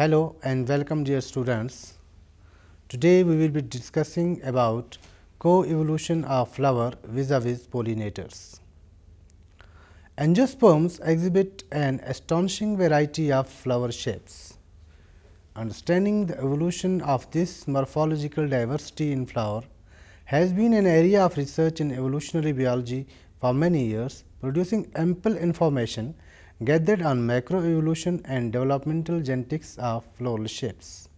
Hello and welcome dear students. Today we will be discussing about co-evolution of flower vis-a-vis -vis pollinators. Angiosperms exhibit an astonishing variety of flower shapes. Understanding the evolution of this morphological diversity in flower has been an area of research in evolutionary biology for many years, producing ample information gathered on macroevolution and developmental genetics of floral shapes.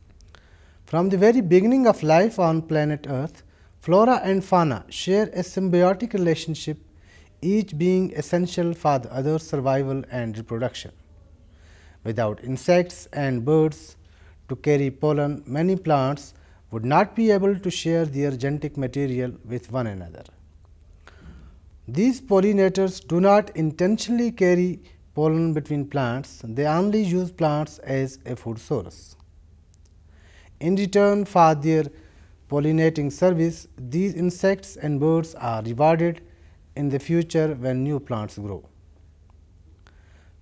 From the very beginning of life on planet earth, flora and fauna share a symbiotic relationship, each being essential for the other's survival and reproduction. Without insects and birds to carry pollen, many plants would not be able to share their genetic material with one another. These pollinators do not intentionally carry pollen between plants, they only use plants as a food source. In return for their pollinating service, these insects and birds are rewarded in the future when new plants grow.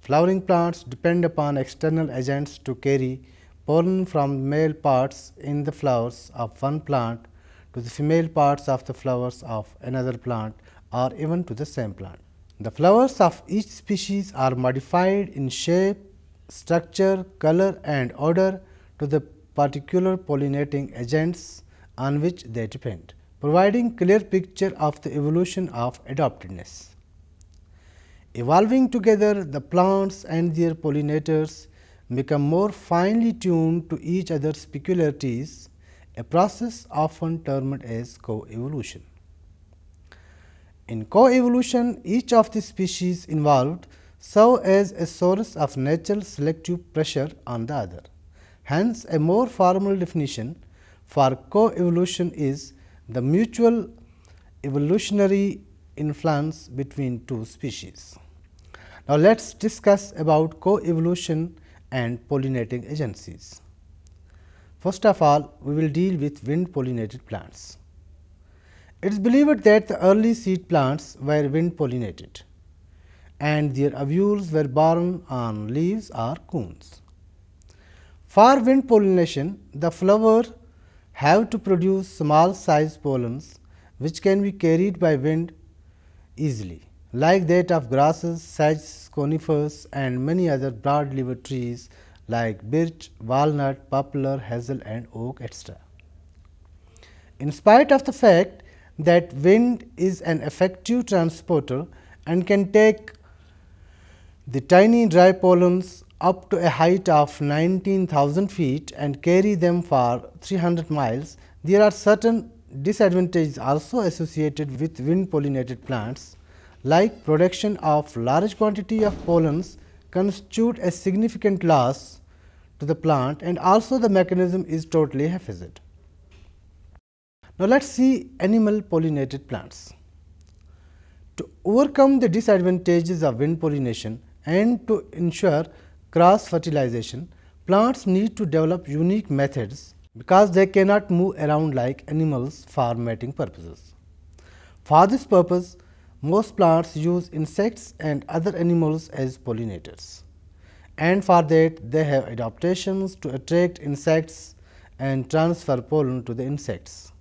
Flowering plants depend upon external agents to carry pollen from male parts in the flowers of one plant to the female parts of the flowers of another plant or even to the same plant. The flowers of each species are modified in shape, structure, color and odor to the particular pollinating agents on which they depend, providing clear picture of the evolution of adaptiveness. Evolving together, the plants and their pollinators become more finely tuned to each other's peculiarities, a process often termed as co-evolution. In coevolution, each of the species involved serve as a source of natural selective pressure on the other. Hence, a more formal definition for coevolution is the mutual evolutionary influence between two species. Now, let us discuss about coevolution and pollinating agencies. First of all, we will deal with wind pollinated plants. It is believed that the early seed plants were wind pollinated and their ovules were borne on leaves or cones. For wind pollination, the flower have to produce small sized pollens which can be carried by wind easily like that of grasses, sedge, conifers and many other broad-leaved trees like birch, walnut, poplar, hazel and oak etc. In spite of the fact that wind is an effective transporter and can take the tiny dry pollens up to a height of 19,000 feet and carry them for 300 miles. There are certain disadvantages also associated with wind pollinated plants like production of large quantity of pollens constitute a significant loss to the plant and also the mechanism is totally haphazard. Now, let us see animal pollinated plants. To overcome the disadvantages of wind pollination and to ensure cross fertilization, plants need to develop unique methods because they cannot move around like animals for mating purposes. For this purpose, most plants use insects and other animals as pollinators and for that they have adaptations to attract insects and transfer pollen to the insects.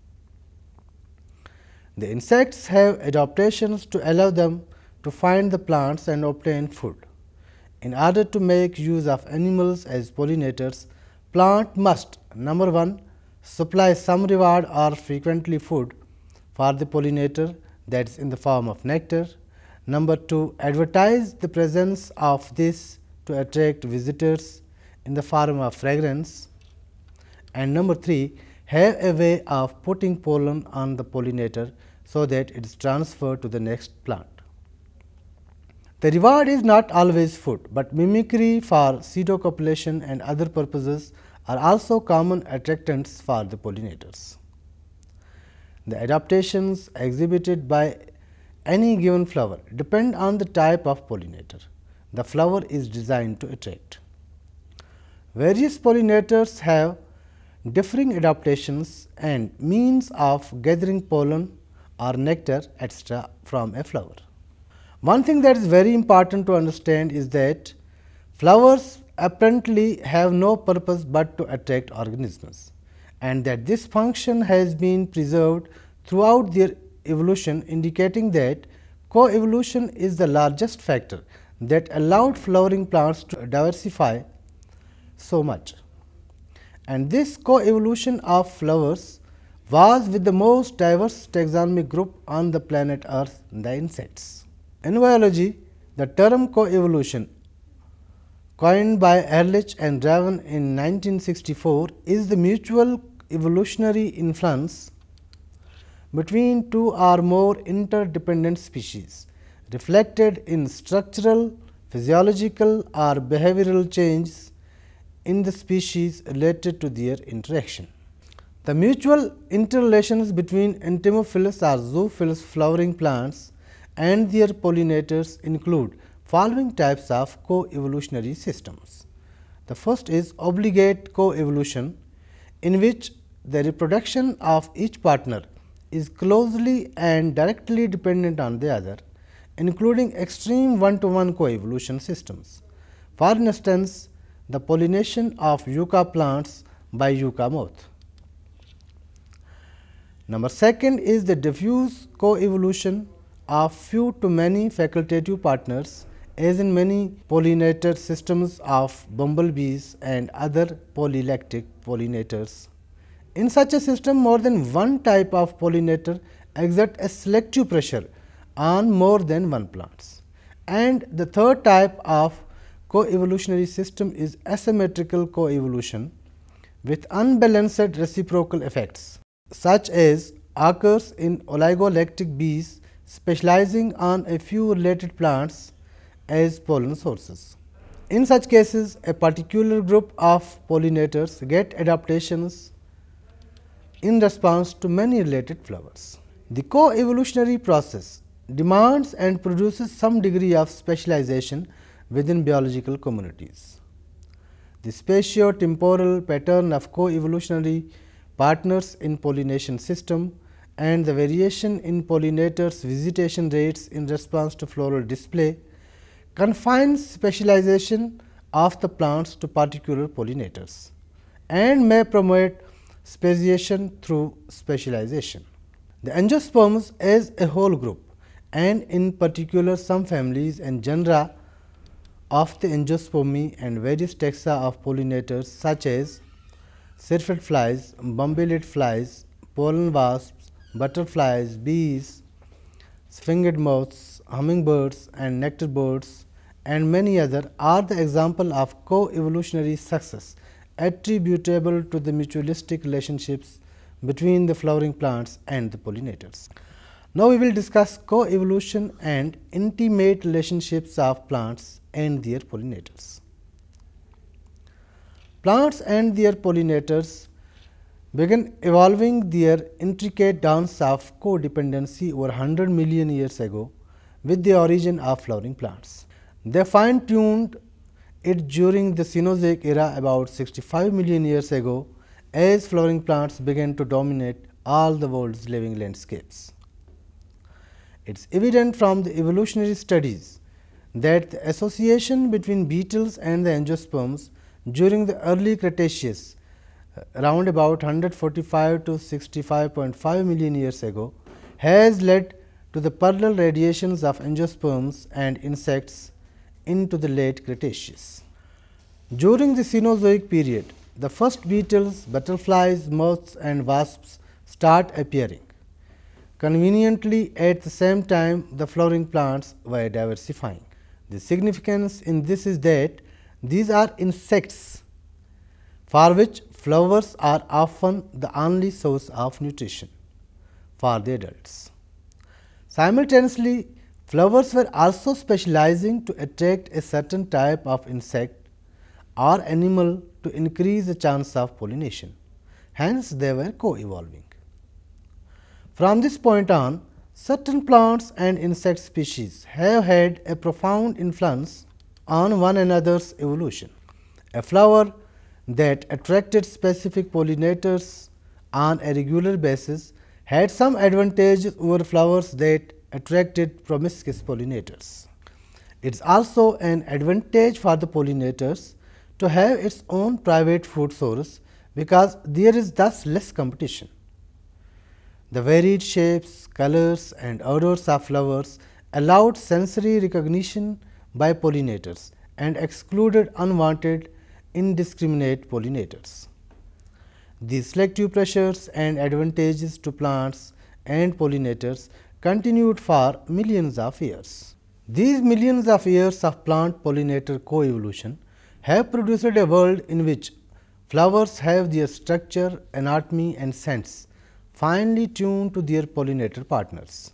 The insects have adaptations to allow them to find the plants and obtain food. In order to make use of animals as pollinators, plant must number 1 supply some reward or frequently food for the pollinator that is in the form of nectar. Number 2 advertise the presence of this to attract visitors in the form of fragrance. And number 3 have a way of putting pollen on the pollinator so that it is transferred to the next plant. The reward is not always food, but mimicry for copulation and other purposes are also common attractants for the pollinators. The adaptations exhibited by any given flower depend on the type of pollinator the flower is designed to attract. Various pollinators have differing adaptations and means of gathering pollen or nectar etc. from a flower. One thing that is very important to understand is that flowers apparently have no purpose but to attract organisms and that this function has been preserved throughout their evolution indicating that coevolution is the largest factor that allowed flowering plants to diversify so much. And this coevolution of flowers was with the most diverse taxonomic group on the planet earth, the insects. In biology, the term coevolution coined by Ehrlich and Draven in 1964 is the mutual evolutionary influence between two or more interdependent species reflected in structural, physiological or behavioral changes in the species related to their interaction. The mutual interrelations between entomophilous or zoophilous flowering plants and their pollinators include following types of co-evolutionary systems. The first is obligate co-evolution in which the reproduction of each partner is closely and directly dependent on the other including extreme one-to-one co-evolution systems. For instance, the pollination of yucca plants by yucca moth. Number second is the diffuse coevolution of few to many facultative partners as in many pollinator systems of bumblebees and other polylactic pollinators. In such a system, more than one type of pollinator exert a selective pressure on more than one plants. And the third type of coevolutionary system is asymmetrical coevolution with unbalanced reciprocal effects such as occurs in oligolectic bees specializing on a few related plants as pollen sources. In such cases, a particular group of pollinators get adaptations in response to many related flowers. The co-evolutionary process demands and produces some degree of specialization within biological communities. The spatio-temporal pattern of co-evolutionary partners in pollination system and the variation in pollinators visitation rates in response to floral display confines specialization of the plants to particular pollinators and may promote speciation through specialization. The angiosperms as a whole group and in particular some families and genera of the angiospermy and various taxa of pollinators such as syrphid flies, bumblebee flies, pollen wasps, butterflies, bees, sphingid moths, hummingbirds and nectar birds and many other are the example of co-evolutionary success attributable to the mutualistic relationships between the flowering plants and the pollinators. Now, we will discuss co-evolution and intimate relationships of plants and their pollinators. Plants and their pollinators began evolving their intricate dance of codependency over 100 million years ago with the origin of flowering plants. They fine tuned it during the Cenozoic era about 65 million years ago as flowering plants began to dominate all the world's living landscapes. It is evident from the evolutionary studies that the association between beetles and the angiosperms during the early Cretaceous, uh, around about 145 to 65.5 million years ago, has led to the parallel radiations of angiosperms and insects into the late Cretaceous. During the Cenozoic period, the first beetles, butterflies, moths and wasps start appearing. Conveniently at the same time, the flowering plants were diversifying. The significance in this is that these are insects for which flowers are often the only source of nutrition for the adults. Simultaneously, flowers were also specializing to attract a certain type of insect or animal to increase the chance of pollination. Hence, they were co-evolving. From this point on, certain plants and insect species have had a profound influence on one another's evolution. A flower that attracted specific pollinators on a regular basis had some advantage over flowers that attracted promiscuous pollinators. It is also an advantage for the pollinators to have its own private food source because there is thus less competition. The varied shapes, colors and odors of flowers allowed sensory recognition by pollinators and excluded unwanted indiscriminate pollinators. The selective pressures and advantages to plants and pollinators continued for millions of years. These millions of years of plant pollinator coevolution have produced a world in which flowers have their structure, anatomy and scents finely tuned to their pollinator partners.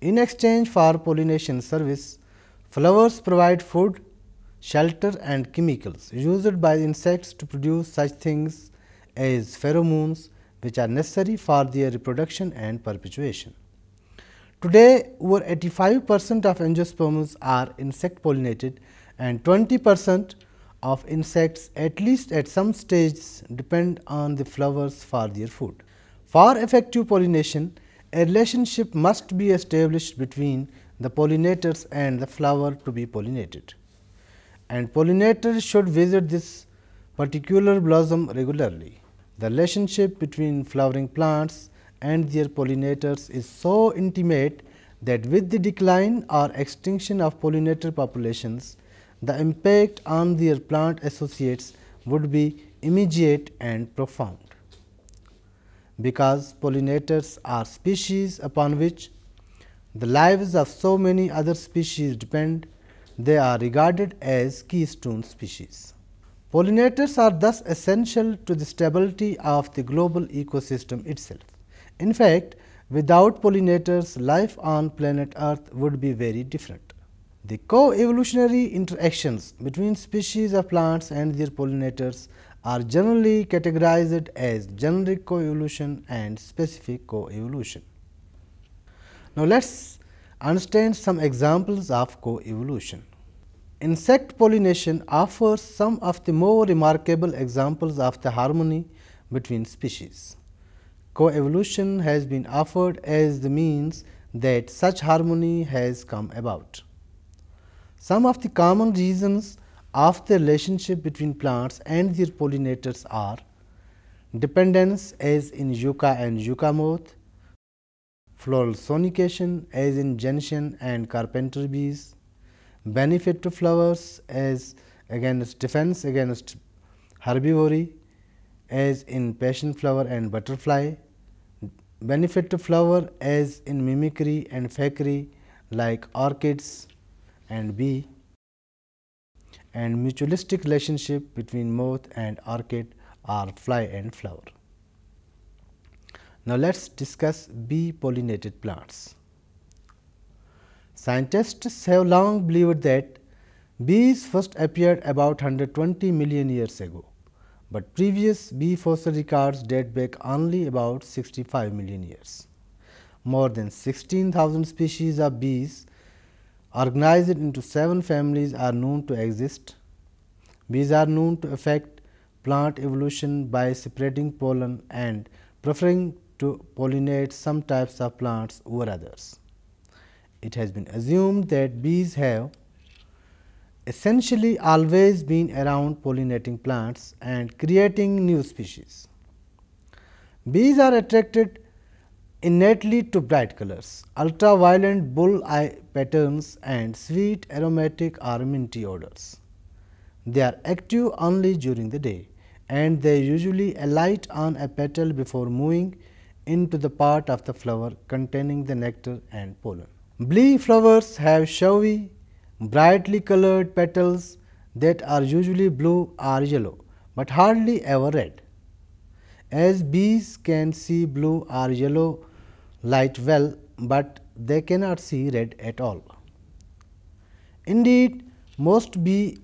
In exchange for pollination service, Flowers provide food, shelter and chemicals used by insects to produce such things as pheromones which are necessary for their reproduction and perpetuation. Today, over 85 percent of angiosperms are insect pollinated and 20 percent of insects at least at some stage depend on the flowers for their food. For effective pollination, a relationship must be established between the pollinators and the flower to be pollinated. And pollinators should visit this particular blossom regularly. The relationship between flowering plants and their pollinators is so intimate that with the decline or extinction of pollinator populations, the impact on their plant associates would be immediate and profound. Because pollinators are species upon which the lives of so many other species depend, they are regarded as keystone species. Pollinators are thus essential to the stability of the global ecosystem itself. In fact, without pollinators, life on planet earth would be very different. The co-evolutionary interactions between species of plants and their pollinators are generally categorized as generic coevolution and specific coevolution. Now, let us understand some examples of coevolution. Insect pollination offers some of the more remarkable examples of the harmony between species. Coevolution has been offered as the means that such harmony has come about. Some of the common reasons of the relationship between plants and their pollinators are dependence as in yucca and yucca moth, Floral sonication as in gentian and carpenter bees, benefit to flowers as against defense against herbivory as in passion flower and butterfly, benefit to flower as in mimicry and fakery like orchids and bee and mutualistic relationship between moth and orchid are fly and flower. Now, let us discuss bee pollinated plants. Scientists have long believed that bees first appeared about 120 million years ago, but previous bee fossil records date back only about 65 million years. More than 16,000 species of bees organized into seven families are known to exist. Bees are known to affect plant evolution by separating pollen and preferring to pollinate some types of plants over others. It has been assumed that bees have essentially always been around pollinating plants and creating new species. Bees are attracted innately to bright colors, ultraviolet bull eye patterns and sweet aromatic or minty odors. They are active only during the day and they usually alight on a petal before moving into the part of the flower containing the nectar and pollen. Blee flowers have showy, brightly colored petals that are usually blue or yellow, but hardly ever red. As bees can see blue or yellow light well, but they cannot see red at all. Indeed, most bee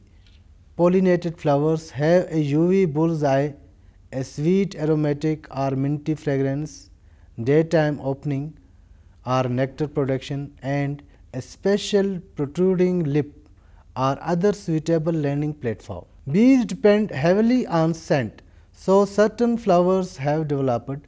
pollinated flowers have a UV bullseye, a sweet aromatic or minty fragrance, daytime opening or nectar production and a special protruding lip or other suitable landing platform. Bees depend heavily on scent, so certain flowers have developed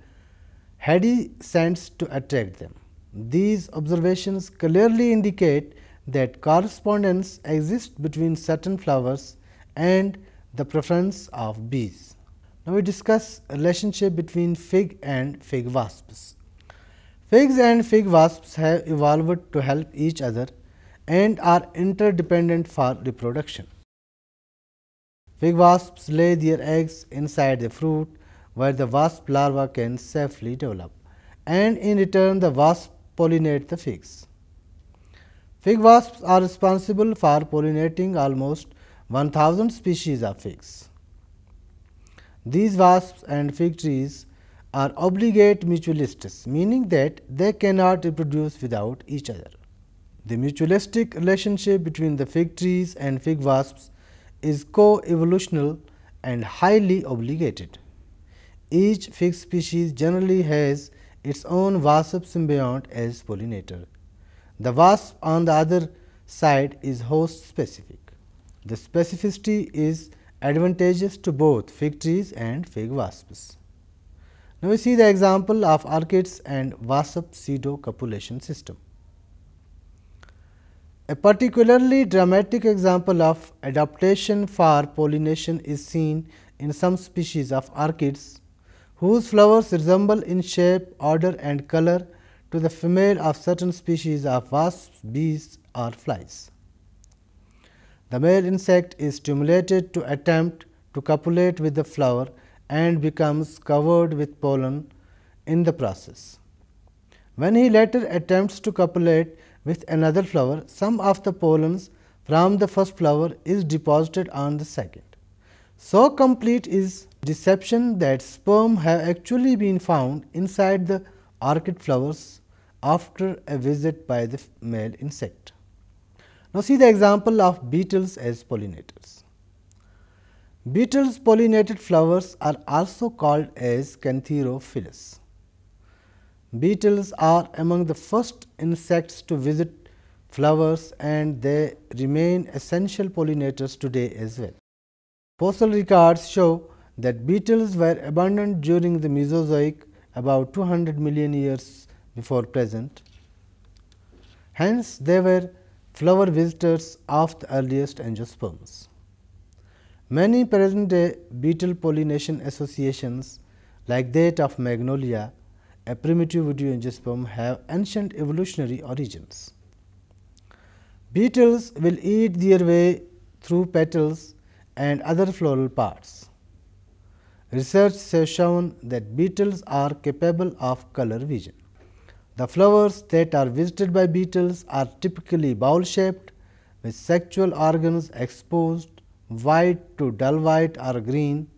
heady scents to attract them. These observations clearly indicate that correspondence exists between certain flowers and the preference of bees. Now, we discuss relationship between fig and fig wasps. Figs and fig wasps have evolved to help each other and are interdependent for reproduction. Fig wasps lay their eggs inside the fruit where the wasp larva can safely develop and in return the wasp pollinate the figs. Fig wasps are responsible for pollinating almost 1000 species of figs. These wasps and fig trees are obligate mutualists, meaning that they cannot reproduce without each other. The mutualistic relationship between the fig trees and fig wasps is co-evolutional and highly obligated. Each fig species generally has its own wasp symbiont as pollinator. The wasp on the other side is host specific. The specificity is Advantages to both fig trees and fig wasps. Now, we see the example of orchids and wasp pseudo copulation system. A particularly dramatic example of adaptation for pollination is seen in some species of orchids whose flowers resemble in shape, order and color to the female of certain species of wasps, bees or flies. The male insect is stimulated to attempt to copulate with the flower and becomes covered with pollen in the process. When he later attempts to copulate with another flower, some of the pollen from the first flower is deposited on the second. So complete is deception that sperm have actually been found inside the orchid flowers after a visit by the male insect. Now, see the example of beetles as pollinators. Beetles pollinated flowers are also called as Cantherophilus. Beetles are among the first insects to visit flowers and they remain essential pollinators today as well. Fossil records show that beetles were abundant during the Mesozoic about 200 million years before present. Hence, they were flower visitors of the earliest angiosperms. Many present day beetle pollination associations like that of magnolia, a primitive woody angiosperm have ancient evolutionary origins. Beetles will eat their way through petals and other floral parts. Research has shown that beetles are capable of color vision. The flowers that are visited by beetles are typically bowl shaped with sexual organs exposed white to dull white or green,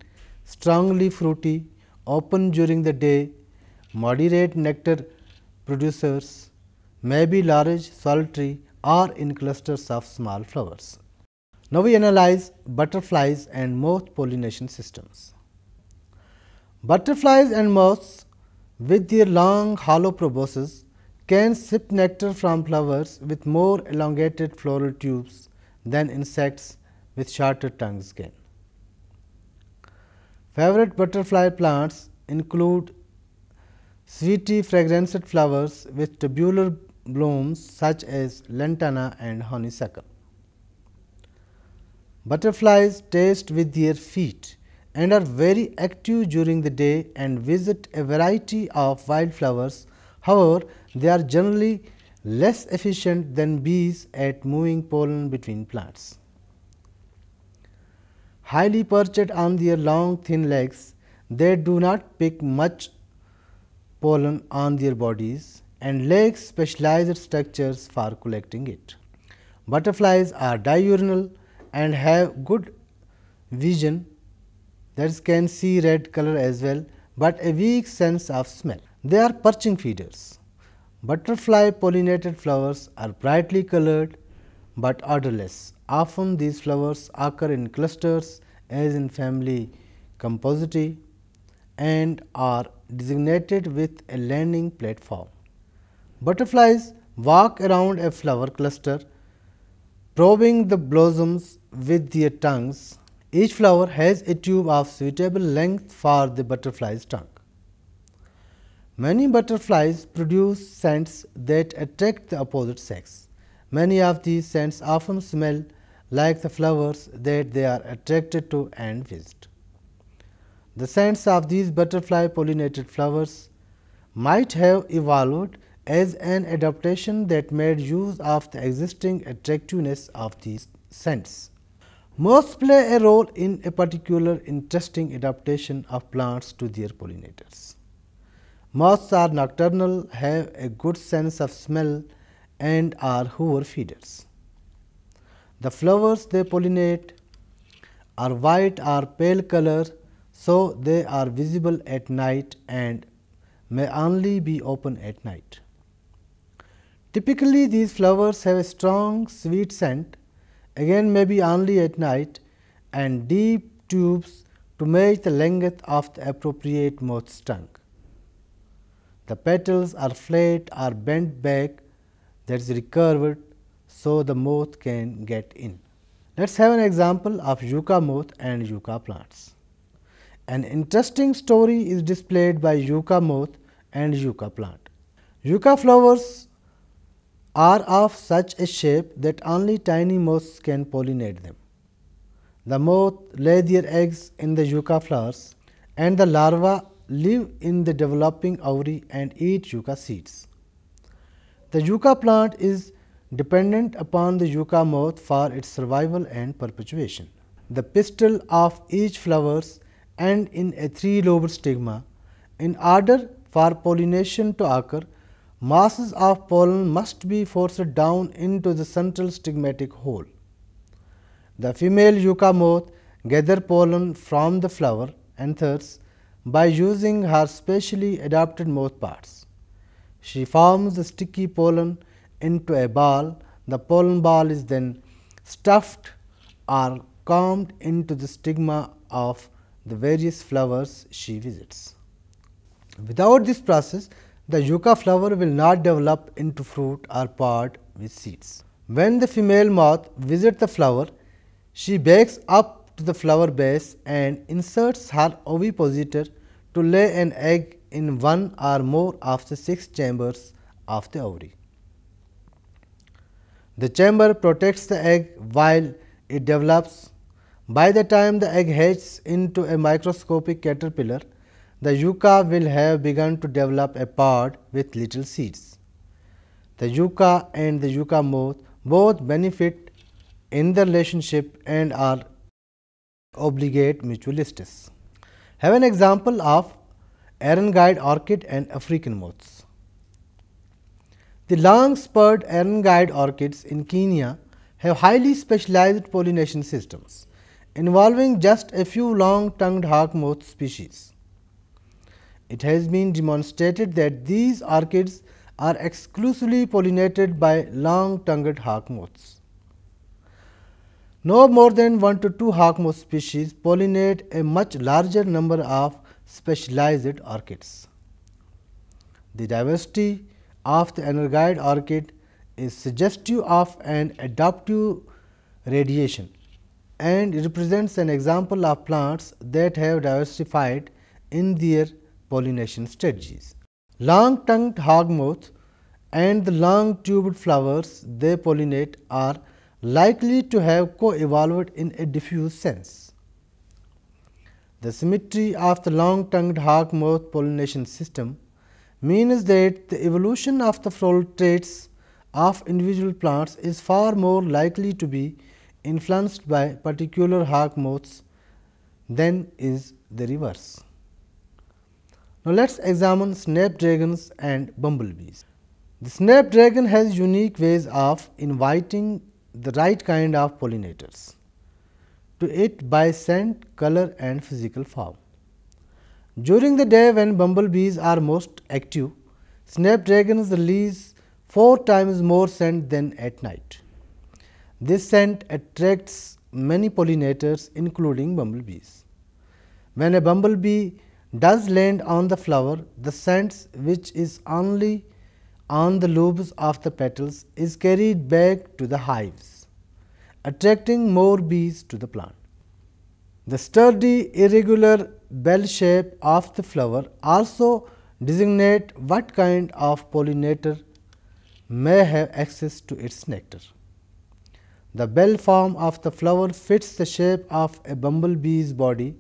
strongly fruity, open during the day, moderate nectar producers, may be large, solitary or in clusters of small flowers. Now, we analyze butterflies and moth pollination systems. Butterflies and moths with their long hollow proboscis can sip nectar from flowers with more elongated floral tubes than insects with shorter tongues can. Favorite butterfly plants include sweety fragranced flowers with tubular blooms such as lantana and honeysuckle. Butterflies taste with their feet and are very active during the day and visit a variety of wildflowers. However, they are generally less efficient than bees at moving pollen between plants. Highly perched on their long thin legs, they do not pick much pollen on their bodies and lack specialized structures for collecting it. Butterflies are diurnal and have good vision that is can see red color as well, but a weak sense of smell. They are perching feeders. Butterfly pollinated flowers are brightly colored but odorless. Often these flowers occur in clusters as in family Compositae and are designated with a landing platform. Butterflies walk around a flower cluster probing the blossoms with their tongues each flower has a tube of suitable length for the butterfly's tongue. Many butterflies produce scents that attract the opposite sex. Many of these scents often smell like the flowers that they are attracted to and visit. The scents of these butterfly pollinated flowers might have evolved as an adaptation that made use of the existing attractiveness of these scents. Moths play a role in a particular interesting adaptation of plants to their pollinators. Moths are nocturnal, have a good sense of smell and are hover feeders. The flowers they pollinate are white or pale color, so they are visible at night and may only be open at night. Typically, these flowers have a strong sweet scent again may be only at night and deep tubes to match the length of the appropriate moth's tongue. The petals are flat or bent back that is recurved so the moth can get in. Let us have an example of yucca moth and yucca plants. An interesting story is displayed by yucca moth and yucca plant. Yucca flowers are of such a shape that only tiny moths can pollinate them. The moth lay their eggs in the yucca flowers and the larvae live in the developing ovary and eat yucca seeds. The yucca plant is dependent upon the yucca moth for its survival and perpetuation. The pistil of each flowers end in a three-lobed stigma. In order for pollination to occur, masses of pollen must be forced down into the central stigmatic hole. The female yucca moth gathers pollen from the flower anthers by using her specially adapted mouthparts. parts. She forms the sticky pollen into a ball. The pollen ball is then stuffed or combed into the stigma of the various flowers she visits. Without this process, the yucca flower will not develop into fruit or pod with seeds. When the female moth visits the flower, she backs up to the flower base and inserts her ovipositor to lay an egg in one or more of the six chambers of the ovary. The chamber protects the egg while it develops. By the time the egg hatches into a microscopic caterpillar, the yucca will have begun to develop a pod with little seeds. The yucca and the yucca moth both benefit in the relationship and are obligate mutualists. Have an example of guide orchid and African moths. The long spurred guide orchids in Kenya have highly specialized pollination systems involving just a few long tongued hawk moth species. It has been demonstrated that these orchids are exclusively pollinated by long-tongued hawk moths. No more than 1 to 2 hawk moth species pollinate a much larger number of specialized orchids. The diversity of the energide orchid is suggestive of an adaptive radiation and represents an example of plants that have diversified in their pollination strategies. Long-tongued hogmoth and the long-tubed flowers they pollinate are likely to have co-evolved in a diffuse sense. The symmetry of the long-tongued hawkmoth pollination system means that the evolution of the floral traits of individual plants is far more likely to be influenced by particular hawkmoths than is the reverse. Now, let us examine snapdragons and bumblebees. The snapdragon has unique ways of inviting the right kind of pollinators to it by scent, color and physical form. During the day when bumblebees are most active, snapdragons release four times more scent than at night. This scent attracts many pollinators including bumblebees. When a bumblebee does land on the flower, the scent which is only on the lobes of the petals is carried back to the hives, attracting more bees to the plant. The sturdy irregular bell shape of the flower also designate what kind of pollinator may have access to its nectar. The bell form of the flower fits the shape of a bumblebee's body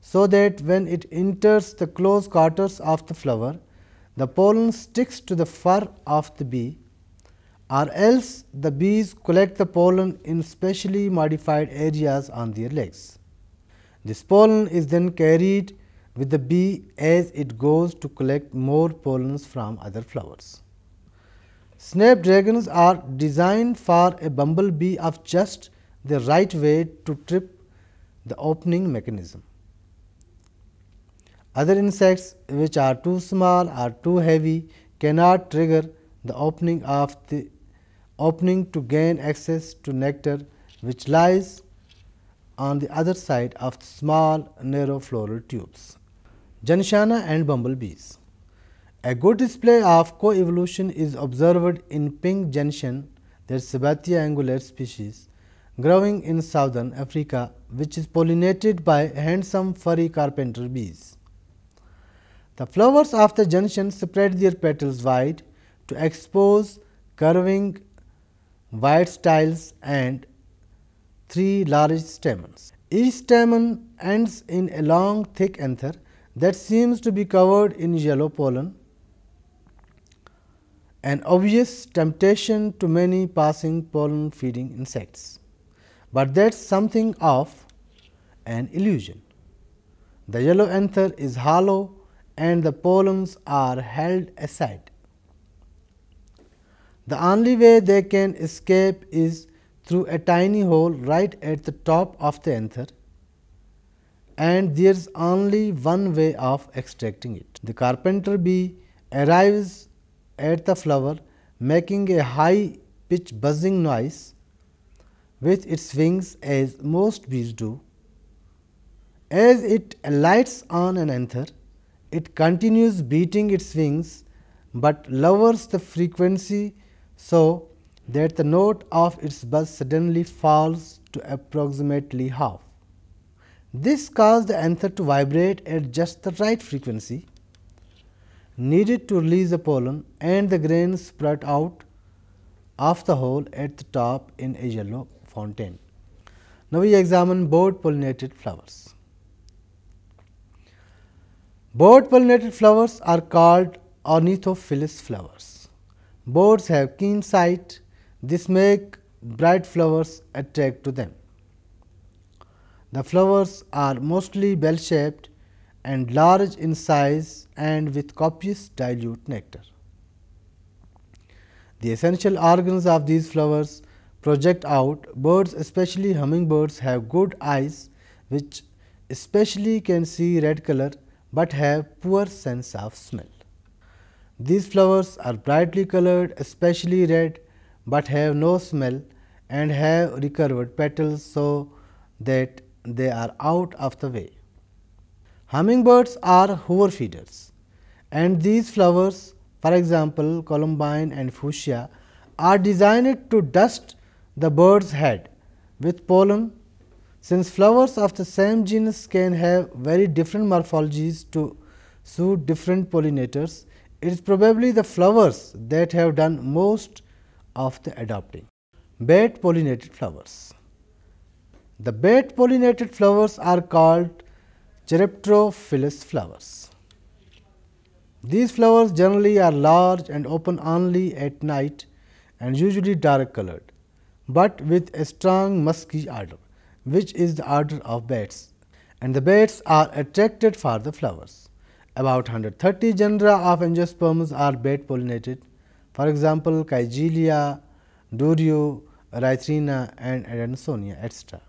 so that when it enters the close quarters of the flower, the pollen sticks to the fur of the bee or else the bees collect the pollen in specially modified areas on their legs. This pollen is then carried with the bee as it goes to collect more pollens from other flowers. Snapdragons are designed for a bumblebee of just the right weight to trip the opening mechanism. Other insects which are too small or too heavy cannot trigger the opening of the opening to gain access to nectar which lies on the other side of small narrow floral tubes. Janshana and bumblebees. A good display of coevolution is observed in pink gentian, their Sabbatia angular species, growing in southern Africa, which is pollinated by handsome furry carpenter bees. The flowers of the gentian spread their petals wide to expose curving white styles and three large stamens. Each stamen ends in a long thick anther that seems to be covered in yellow pollen, an obvious temptation to many passing pollen feeding insects. But that is something of an illusion. The yellow anther is hollow and the pollens are held aside. The only way they can escape is through a tiny hole right at the top of the anther and there is only one way of extracting it. The carpenter bee arrives at the flower making a high pitch buzzing noise with its wings as most bees do. As it alights on an anther, it continues beating its wings, but lowers the frequency so that the note of its buzz suddenly falls to approximately half. This causes the anther to vibrate at just the right frequency needed to release the pollen and the grains sprout out of the hole at the top in a yellow fountain. Now, we examine both pollinated flowers bird pollinated flowers are called ornithophilous flowers. Birds have keen sight. This make bright flowers attract to them. The flowers are mostly bell shaped and large in size and with copious dilute nectar. The essential organs of these flowers project out. Birds, especially hummingbirds, have good eyes which especially can see red color but have poor sense of smell. These flowers are brightly colored, especially red, but have no smell and have recurved petals so that they are out of the way. Hummingbirds are hover feeders and these flowers for example, columbine and fuchsia are designed to dust the bird's head with pollen since flowers of the same genus can have very different morphologies to suit different pollinators, it is probably the flowers that have done most of the adopting. Bat pollinated flowers. The bat pollinated flowers are called Chiraptrophilus flowers. These flowers generally are large and open only at night and usually dark colored, but with a strong musky odor which is the order of beds, and the beds are attracted for the flowers. About 130 genera of angiosperms are bed pollinated, for example, Kygelia, Dorio, Erythrina and Adansonia, etc.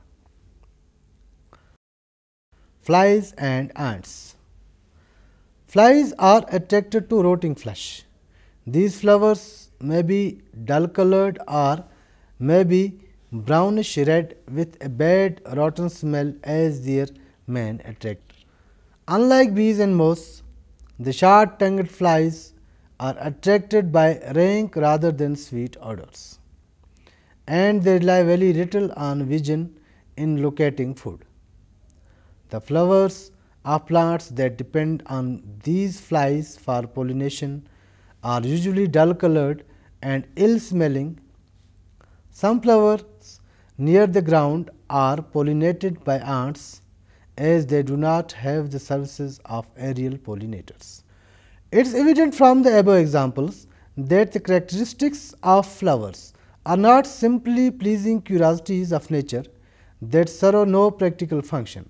Flies and ants. Flies are attracted to rotting flesh. These flowers may be dull colored or may be brownish red with a bad rotten smell as their main attractor. Unlike bees and moths, the short tongued flies are attracted by rank rather than sweet odors and they rely very little on vision in locating food. The flowers of plants that depend on these flies for pollination are usually dull colored and ill smelling some flowers near the ground are pollinated by ants as they do not have the services of aerial pollinators. It is evident from the above examples that the characteristics of flowers are not simply pleasing curiosities of nature that serve no practical function.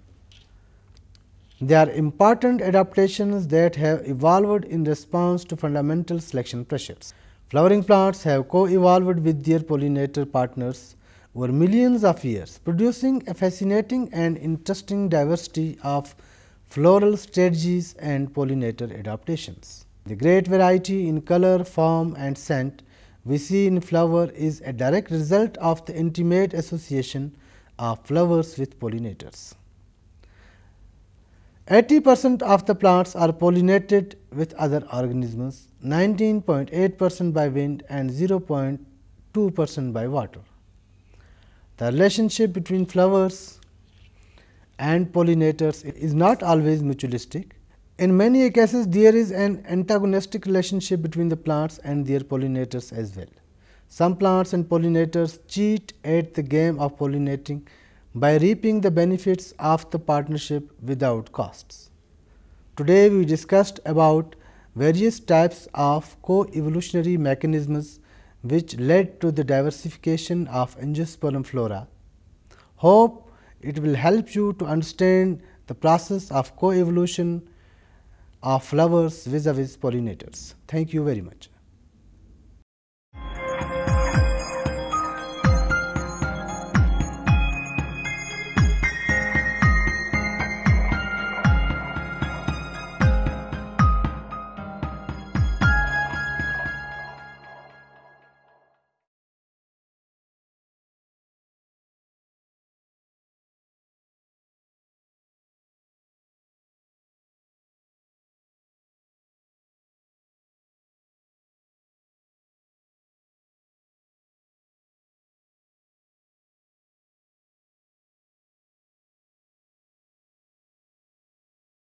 They are important adaptations that have evolved in response to fundamental selection pressures. Flowering plants have co-evolved with their pollinator partners over millions of years, producing a fascinating and interesting diversity of floral strategies and pollinator adaptations. The great variety in color, form and scent we see in flower is a direct result of the intimate association of flowers with pollinators. 80 percent of the plants are pollinated with other organisms, 19.8 percent by wind and 0.2 percent by water. The relationship between flowers and pollinators is not always mutualistic. In many cases, there is an antagonistic relationship between the plants and their pollinators as well. Some plants and pollinators cheat at the game of pollinating by reaping the benefits of the partnership without costs. Today, we discussed about various types of co-evolutionary mechanisms which led to the diversification of angiosperm flora. Hope it will help you to understand the process of co-evolution of flowers vis-a-vis -vis pollinators. Thank you very much.